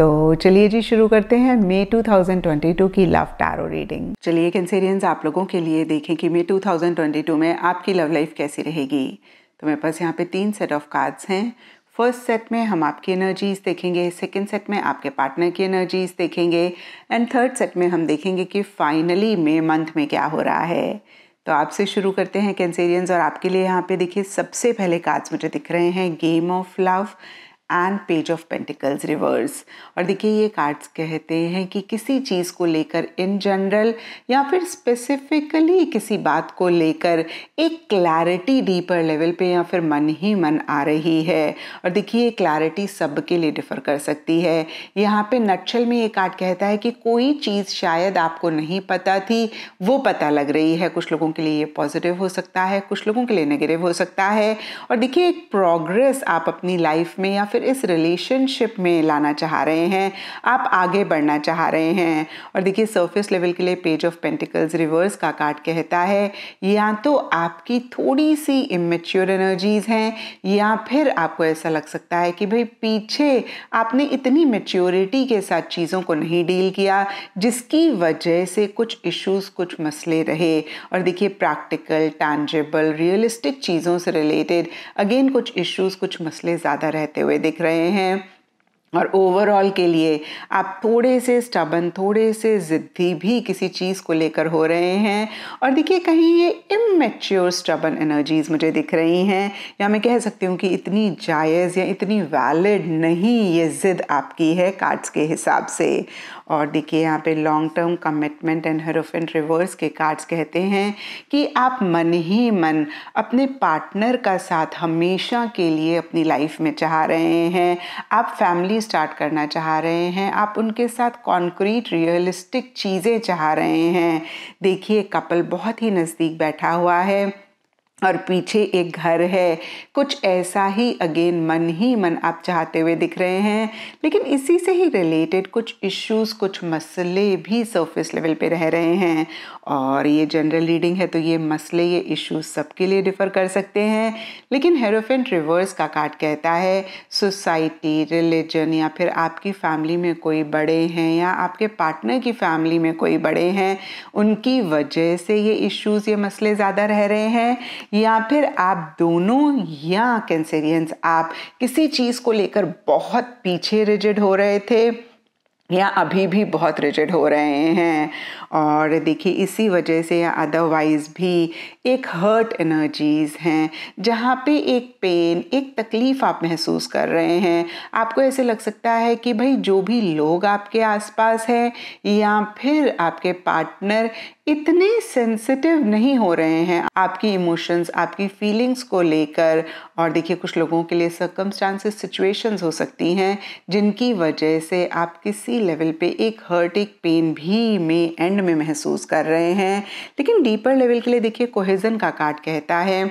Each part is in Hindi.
तो चलिए जी शुरू करते हैं मे 2022 की लव टैरो रीडिंग चलिए कैंसेरियंस आप लोगों के लिए देखें कि मे 2022 में आपकी लव लाइफ कैसी रहेगी तो मेरे पास यहाँ पे तीन सेट ऑफ कार्ड्स हैं फर्स्ट सेट में हम आपकी एनर्जीज देखेंगे सेकेंड सेट में आपके पार्टनर की एनर्जीज देखेंगे एंड थर्ड सेट में हम देखेंगे कि फाइनली मे मंथ में क्या हो रहा है तो आपसे शुरू करते हैं कैंसेरियंस और आपके लिए यहाँ पे देखिए सबसे पहले कार्ड्स मुझे दिख रहे हैं game of love and page of pentacles reverse और देखिए ये कार्ड्स कहते हैं कि किसी चीज़ को लेकर इन जनरल या फिर स्पेसिफिकली किसी बात को लेकर एक क्लैरिटी डीपर लेवल पे या फिर मन ही मन आ रही है और देखिए ये क्लैरिटी सबके लिए डिफ़र कर सकती है यहाँ पे नक्शल में ये कार्ड कहता है कि कोई चीज़ शायद आपको नहीं पता थी वो पता लग रही है कुछ लोगों के लिए ये पॉजिटिव हो सकता है कुछ लोगों के लिए नेगेटिव हो सकता है और देखिए एक प्रोग्रेस आप अपनी लाइफ में या फिर फिर इस रिलेशनशिप में लाना चाह रहे हैं आप आगे बढ़ना चाह रहे हैं और देखिए सरफेस लेवल के लिए पेज ऑफ पेंटिकल्स रिवर्स का कार्ड कहता है या तो आपकी थोड़ी सी इमेच्योर एनर्जीज हैं या फिर आपको ऐसा लग सकता है कि भाई पीछे आपने इतनी मेच्योरिटी के साथ चीज़ों को नहीं डील किया जिसकी वजह से कुछ इश्यूज़ कुछ मसले रहे और देखिए प्रैक्टिकल टैंजेबल रियलिस्टिक चीज़ों से रिलेटेड अगेन कुछ इश्यूज़ कुछ मसले ज़्यादा रहते हुए दिख रहे हैं और ओवरऑल के लिए आप थोड़े से स्टबन थोड़े से ज़िद्दी भी किसी चीज़ को लेकर हो रहे हैं और देखिए कहीं ये इमेच्योर स्टबन एनर्जीज़ मुझे दिख रही हैं या मैं कह सकती हूँ कि इतनी जायज़ या इतनी वैलिड नहीं ये ज़िद आपकी है कार्ड्स के हिसाब से और देखिए यहाँ पे long term commitment and and reverse के कार्ड्स कहते हैं कि आप मन ही मन अपने पार्टनर का साथ हमेशा के लिए अपनी लाइफ में चाह रहे हैं आप फैमिली ही स्टार्ट करना चाह रहे हैं आप उनके साथ कॉन्क्रीट रियलिस्टिक चीज़ें चाह रहे हैं देखिए कपल बहुत ही नज़दीक बैठा हुआ है और पीछे एक घर है कुछ ऐसा ही अगेन मन ही मन आप चाहते हुए दिख रहे हैं लेकिन इसी से ही रिलेटेड कुछ इश्यूज कुछ मसले भी सरफेस लेवल पे रह रहे हैं और ये जनरल रीडिंग है तो ये मसले ये इश्यूज सबके लिए डिफ़र कर सकते हैं लेकिन हेरोफेंट रिवर्स का कार्ड कहता है सोसाइटी रिलीजन या फिर आपकी फैमिली में कोई बड़े हैं या आपके पार्टनर की फैमिली में कोई बड़े हैं उनकी वजह से ये इश्यूज़ ये मसले ज़्यादा रह रहे हैं या फिर आप दोनों या कैंसेरियंस आप किसी चीज़ को लेकर बहुत पीछे रिजिड हो रहे थे या अभी भी बहुत रिजिड हो रहे हैं और देखिए इसी वजह से या अदरवाइज़ भी एक हर्ट एनर्जीज़ हैं जहाँ पे एक पेन एक तकलीफ़ आप महसूस कर रहे हैं आपको ऐसे लग सकता है कि भाई जो भी लोग आपके आसपास हैं या फिर आपके पार्टनर इतने सेंसिटिव नहीं हो रहे हैं आपकी इमोशंस आपकी फीलिंग्स को लेकर और देखिए कुछ लोगों के लिए सर्कमस्टांसेस सिचुएशंस हो सकती हैं जिनकी वजह से आप किसी लेवल पे एक हर्ट एक पेन भी में एंड में महसूस कर रहे हैं लेकिन डीपर लेवल के लिए देखिए कोहेजन का कार्ड कहता है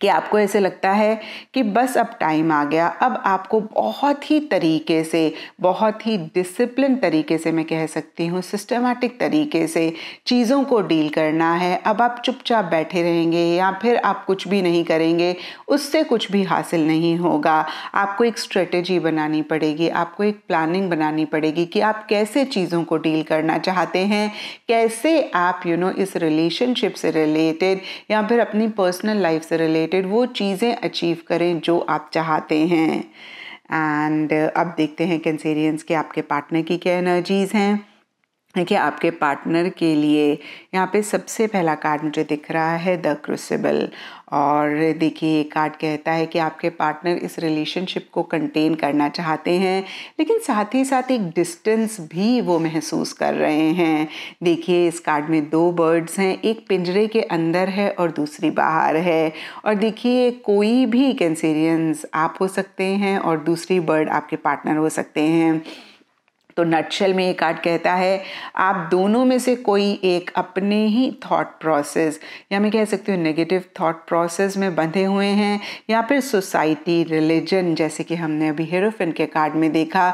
कि आपको ऐसे लगता है कि बस अब टाइम आ गया अब आपको बहुत ही तरीके से बहुत ही डिसिप्लिन तरीके से मैं कह सकती हूँ सिस्टमेटिक तरीके से चीज़ों को डील करना है अब आप चुपचाप बैठे रहेंगे या फिर आप कुछ भी नहीं करेंगे उससे कुछ भी हासिल नहीं होगा आपको एक स्ट्रेटजी बनानी पड़ेगी आपको एक प्लानिंग बनानी पड़ेगी कि आप कैसे चीज़ों को डील करना चाहते हैं कैसे आप यू you नो know, इस रिलेशनशिप से रिलेटेड या फिर अपनी पर्सनल लाइफ से रिलेटेड रिलेटेड वो चीज़ें अचीव करें जो आप चाहते हैं एंड अब देखते हैं कैंसेरियंस के आपके पार्टनर की क्या एनर्जीज़ हैं देखिए आपके पार्टनर के लिए यहाँ पे सबसे पहला कार्ड मुझे दिख रहा है द क्रूसिबल और देखिए ये कार्ड कहता है कि आपके पार्टनर इस रिलेशनशिप को कंटेन करना चाहते हैं लेकिन साथ ही साथ एक डिस्टेंस भी वो महसूस कर रहे हैं देखिए इस कार्ड में दो बर्ड्स हैं एक पिंजरे के अंदर है और दूसरी बाहर है और देखिए कोई भी कैंसेरियंस आप हो सकते हैं और दूसरी बर्ड आपके पार्टनर हो सकते हैं तो नटशल में कार्ड कहता है आप दोनों में से कोई एक अपने ही थॉट प्रोसेस या मैं कह सकती हूँ नेगेटिव थॉट प्रोसेस में बंधे हुए हैं या फिर सोसाइटी रिलीजन जैसे कि हमने अभी हेरोफिन के कार्ड में देखा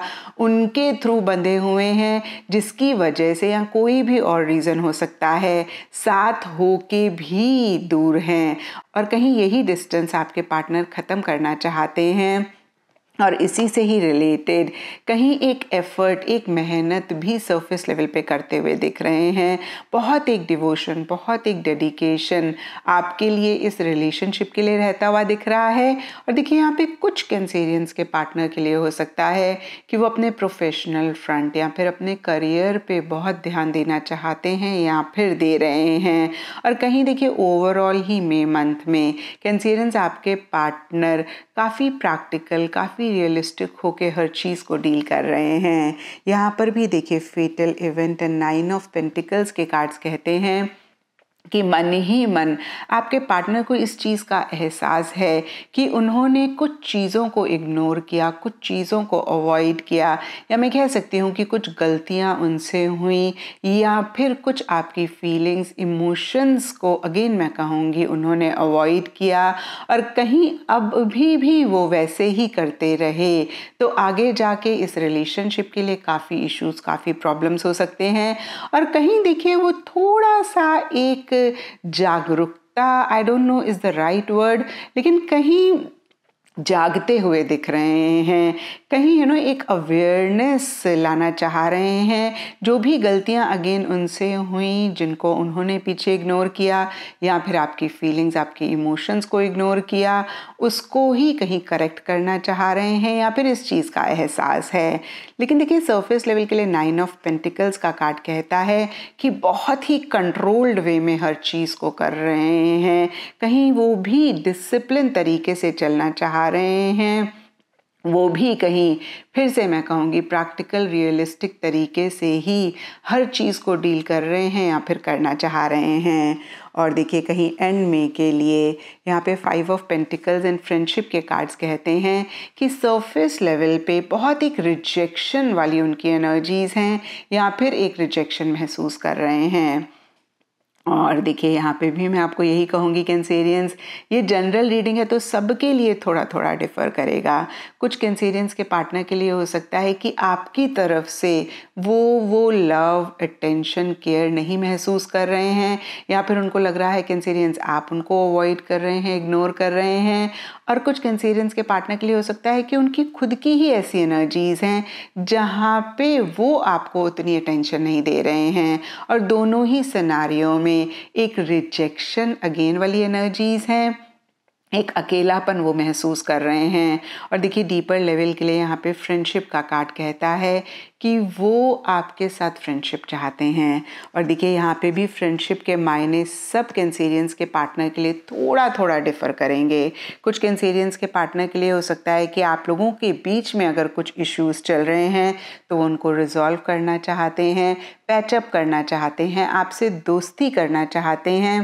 उनके थ्रू बंधे हुए हैं जिसकी वजह से या कोई भी और रीज़न हो सकता है साथ हो के भी दूर हैं और कहीं यही डिस्टेंस आपके पार्टनर ख़त्म करना चाहते हैं और इसी से ही रिलेटेड कहीं एक एफ़र्ट एक मेहनत भी सरफेस लेवल पे करते हुए दिख रहे हैं बहुत एक डिवोशन बहुत एक डेडिकेशन आपके लिए इस रिलेशनशिप के लिए रहता हुआ दिख रहा है और देखिए यहाँ पे कुछ कैंसेरियंस के पार्टनर के लिए हो सकता है कि वो अपने प्रोफेशनल फ्रंट या फिर अपने करियर पे बहुत ध्यान देना चाहते हैं या फिर दे रहे हैं और कहीं देखिए ओवरऑल ही मे मंथ में कैंसेरियंस आपके पार्टनर काफ़ी प्रैक्टिकल काफ़ी रियलिस्टिक होके हर चीज़ को डील कर रहे हैं यहाँ पर भी देखिए fatal event and nine of pentacles के कार्ड्स कहते हैं कि मन ही मन आपके पार्टनर को इस चीज़ का एहसास है कि उन्होंने कुछ चीज़ों को इग्नोर किया कुछ चीज़ों को अवॉइड किया या मैं कह सकती हूँ कि कुछ गलतियाँ उनसे हुई या फिर कुछ आपकी फीलिंग्स इमोशंस को अगेन मैं कहूँगी उन्होंने अवॉइड किया और कहीं अब भी भी वो वैसे ही करते रहे तो आगे जाके इस रिलेशनशिप के लिए काफ़ी इश्यूज काफ़ी प्रॉब्लम्स हो सकते हैं और कहीं देखिए वो थोड़ा सा एक जागरूकता I don't know is the right word लेकिन कहीं जागते हुए दिख रहे हैं कहीं यू नो एक अवेयरनेस लाना चाह रहे हैं जो भी गलतियां अगेन उनसे हुई जिनको उन्होंने पीछे इग्नोर किया या फिर आपकी फीलिंग्स आपकी इमोशंस को इग्नोर किया उसको ही कहीं करेक्ट करना चाह रहे हैं या फिर इस चीज़ का एहसास है लेकिन देखिए सरफेस लेवल के लिए नाइन ऑफ पेंटिकल्स का कार्ड कहता है कि बहुत ही कंट्रोल्ड वे में हर चीज़ को कर रहे हैं कहीं वो भी डिसिप्लिन तरीके से चलना चाह आ रहे हैं वो भी कहीं फिर से मैं कहूँगी प्रैक्टिकल रियलिस्टिक तरीके से ही हर चीज़ को डील कर रहे हैं या फिर करना चाह रहे हैं और देखिए कहीं एंड में के लिए यहाँ पे five of pentacles and friendship के कार्ड्स कहते हैं कि सरफेस लेवल पे बहुत एक रिजेक्शन वाली उनकी एनर्जीज़ हैं या फिर एक रिजेक्शन महसूस कर रहे हैं और देखिए यहाँ पे भी मैं आपको यही कहूँगी कैंसेरियंस ये जनरल रीडिंग है तो सबके लिए थोड़ा थोड़ा डिफ़र करेगा कुछ कैंसेरियंस के पार्टनर के लिए हो सकता है कि आपकी तरफ से वो वो लव अटेंशन केयर नहीं महसूस कर रहे हैं या फिर उनको लग रहा है कैंसेरियंस आप उनको अवॉइड कर रहे हैं इग्नोर कर रहे हैं और कुछ कैंसेरियंस के पार्टनर के लिए हो सकता है कि उनकी खुद की ही ऐसी एनर्जीज़ हैं जहाँ पे वो आपको उतनी अटेंशन नहीं दे रहे हैं और दोनों ही सिनारियों में में एक रिजेक्शन अगेन वाली एनर्जीज हैं एक अकेलापन वो महसूस कर रहे हैं और देखिए डीपर लेवल के लिए यहाँ पे फ्रेंडशिप का कार्ड कहता है कि वो आपके साथ फ्रेंडशिप चाहते हैं और देखिए यहाँ पे भी फ्रेंडशिप के मायने सब कैंसेरियंस के पार्टनर के लिए थोड़ा थोड़ा डिफ़र करेंगे कुछ कैंसेरियंस के पार्टनर के लिए हो सकता है कि आप लोगों के बीच में अगर कुछ इश्यूज़ चल रहे हैं तो उनको रिजॉल्व करना चाहते हैं पैचअप करना चाहते हैं आपसे दोस्ती करना चाहते हैं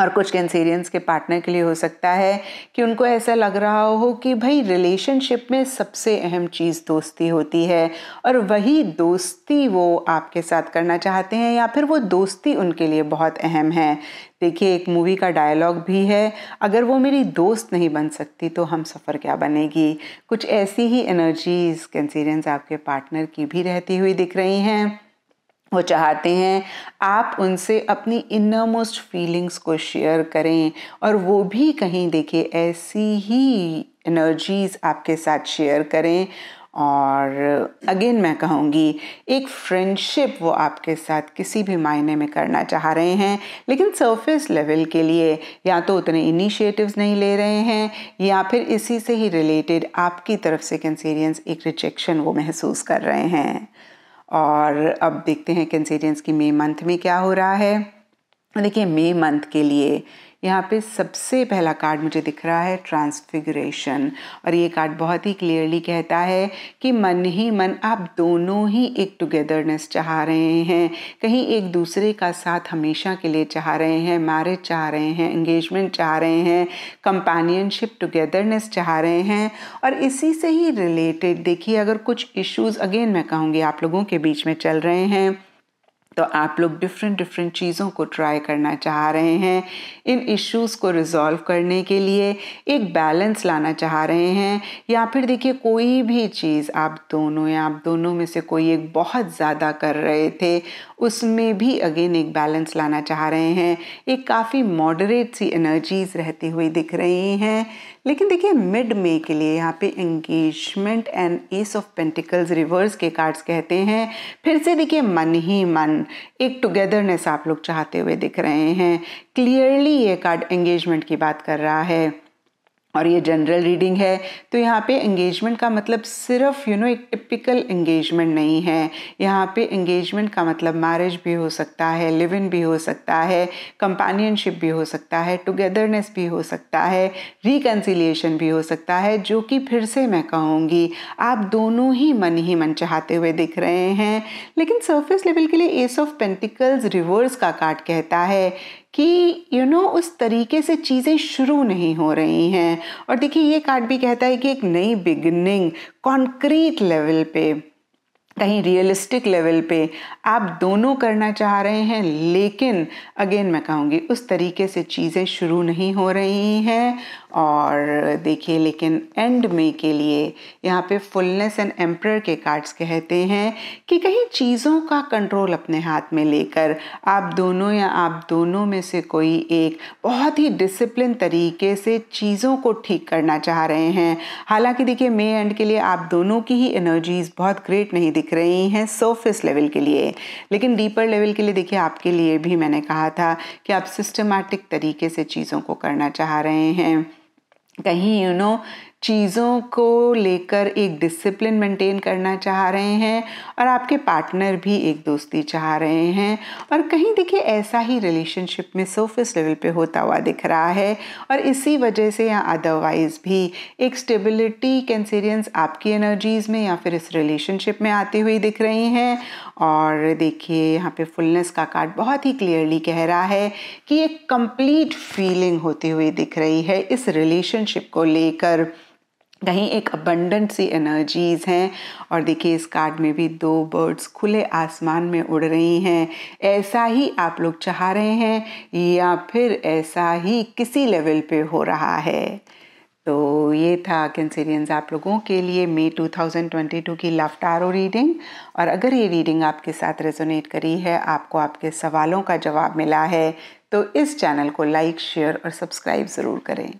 और कुछ कैंसेरियंस के पार्टनर के लिए हो सकता है कि उनको ऐसा लग रहा हो कि भाई रिलेशनशिप में सबसे अहम चीज़ दोस्ती होती है और वही दोस्ती वो आपके साथ करना चाहते हैं या फिर वो दोस्ती उनके लिए बहुत अहम है देखिए एक मूवी का डायलॉग भी है अगर वो मेरी दोस्त नहीं बन सकती तो हम सफ़र क्या बनेगी कुछ ऐसी ही एनर्जीज कैंसेरियंस आपके पार्टनर की भी रहती हुई दिख रही हैं वो चाहते हैं आप उनसे अपनी इनमोस्ट फीलिंग्स को शेयर करें और वो भी कहीं देखे ऐसी ही एनर्जीज आपके साथ शेयर करें और अगेन मैं कहूँगी एक फ्रेंडशिप वो आपके साथ किसी भी मायने में करना चाह रहे हैं लेकिन सरफेस लेवल के लिए या तो उतने इनिशिएटिव्स नहीं ले रहे हैं या फिर इसी से ही रिलेटेड आपकी तरफ से कंसीरियंस एक रिजेक्शन वो महसूस कर रहे हैं और अब देखते हैं कैंसेरियंस की मई मंथ में क्या हो रहा है देखिए मे मंथ के लिए यहाँ पे सबसे पहला कार्ड मुझे दिख रहा है ट्रांसफिगरेशन और ये कार्ड बहुत ही क्लियरली कहता है कि मन ही मन आप दोनों ही एक टुगेदरनेस चाह रहे हैं कहीं एक दूसरे का साथ हमेशा के लिए चाह रहे हैं मैरिज चाह रहे हैं एंगेजमेंट चाह रहे हैं कंपेनियनशिप टुगेदरनेस चाह रहे हैं और इसी से ही रिलेटेड देखिए अगर कुछ इश्यूज अगेन मैं कहूँगी आप लोगों के बीच में चल रहे हैं तो आप लोग डिफरेंट डिफरेंट चीज़ों को ट्राई करना चाह रहे हैं इन इश्यूज़ को रिज़ॉल्व करने के लिए एक बैलेंस लाना चाह रहे हैं या फिर देखिए कोई भी चीज़ आप दोनों या आप दोनों में से कोई एक बहुत ज़्यादा कर रहे थे उसमें भी अगेन एक बैलेंस लाना चाह रहे हैं एक काफ़ी मॉडरेट सी एनर्जीज़ रहती हुई दिख रही हैं लेकिन देखिए मिड मे के लिए यहाँ पे engagement and ace of pentacles reverse के कार्ड्स कहते हैं फिर से देखिए मन ही मन एक टुगेदरनेस आप लोग चाहते हुए दिख रहे हैं क्लियरली ये कार्ड एंगेजमेंट की बात कर रहा है और ये जनरल रीडिंग है तो यहाँ पे एंगेजमेंट का मतलब सिर्फ यू नो एक टिपिकल एंगेजमेंट नहीं है यहाँ पे एंगेजमेंट का मतलब मैरिज भी हो सकता है लिव इन भी हो सकता है कंपेनियनशिप भी हो सकता है टुगेदरनेस भी हो सकता है रिकन्सिलिएशन भी हो सकता है जो कि फिर से मैं कहूँगी आप दोनों ही मन ही मन चाहते हुए दिख रहे हैं लेकिन सर्फेस लेवल के लिए एस ऑफ पेंटिकल्स रिवर्स का कार्ड कहता है कि यू you नो know, उस तरीके से चीज़ें शुरू नहीं हो रही हैं और देखिए ये कार्ड भी कहता है कि एक नई बिगनिंग कॉन्क्रीट लेवल पे कहीं रियलिस्टिक लेवल पे आप दोनों करना चाह रहे हैं लेकिन अगेन मैं कहूँगी उस तरीके से चीज़ें शुरू नहीं हो रही हैं और देखिए लेकिन एंड में के लिए यहाँ पे फुलनेस एंड एम्प्रर के कार्ड्स कहते हैं कि कहीं चीज़ों का कंट्रोल अपने हाथ में लेकर आप दोनों या आप दोनों में से कोई एक बहुत ही डिसिप्लिन तरीके से चीज़ों को ठीक करना चाह रहे हैं हालांकि देखिए मे एंड के लिए आप दोनों की ही एनर्जीज बहुत ग्रेट नहीं दिख रही हैं सोफिस लेवल के लिए लेकिन डीपर लेवल के लिए देखिए आपके लिए भी मैंने कहा था कि आप सिस्टमैटिक तरीके से चीज़ों को करना चाह रहे हैं कहीं यू नो चीज़ों को लेकर एक डिसिप्लिन मेंटेन करना चाह रहे हैं और आपके पार्टनर भी एक दोस्ती चाह रहे हैं और कहीं देखिए ऐसा ही रिलेशनशिप में सरफेस लेवल पे होता हुआ दिख रहा है और इसी वजह से या अदरवाइज भी एक स्टेबिलिटी कैंसेरियंस आपकी एनर्जीज़ में या फिर इस रिलेशनशिप में आती हुई दिख रही हैं और देखिए यहाँ पे फुलनेस का कार्ड बहुत ही क्लियरली कह रहा है कि एक कंप्लीट फीलिंग होती हुई दिख रही है इस रिलेशनशिप को लेकर कहीं एक अबंडेंट सी एनर्जीज़ हैं और देखिए इस कार्ड में भी दो बर्ड्स खुले आसमान में उड़ रही हैं ऐसा ही आप लोग चाह रहे हैं या फिर ऐसा ही किसी लेवल पे हो रहा है तो ये था कैंसेरियंस आप लोगों के लिए मई 2022 की लाफ्टारो रीडिंग और अगर ये रीडिंग आपके साथ रेजोनेट करी है आपको आपके सवालों का जवाब मिला है तो इस चैनल को लाइक शेयर और सब्सक्राइब ज़रूर करें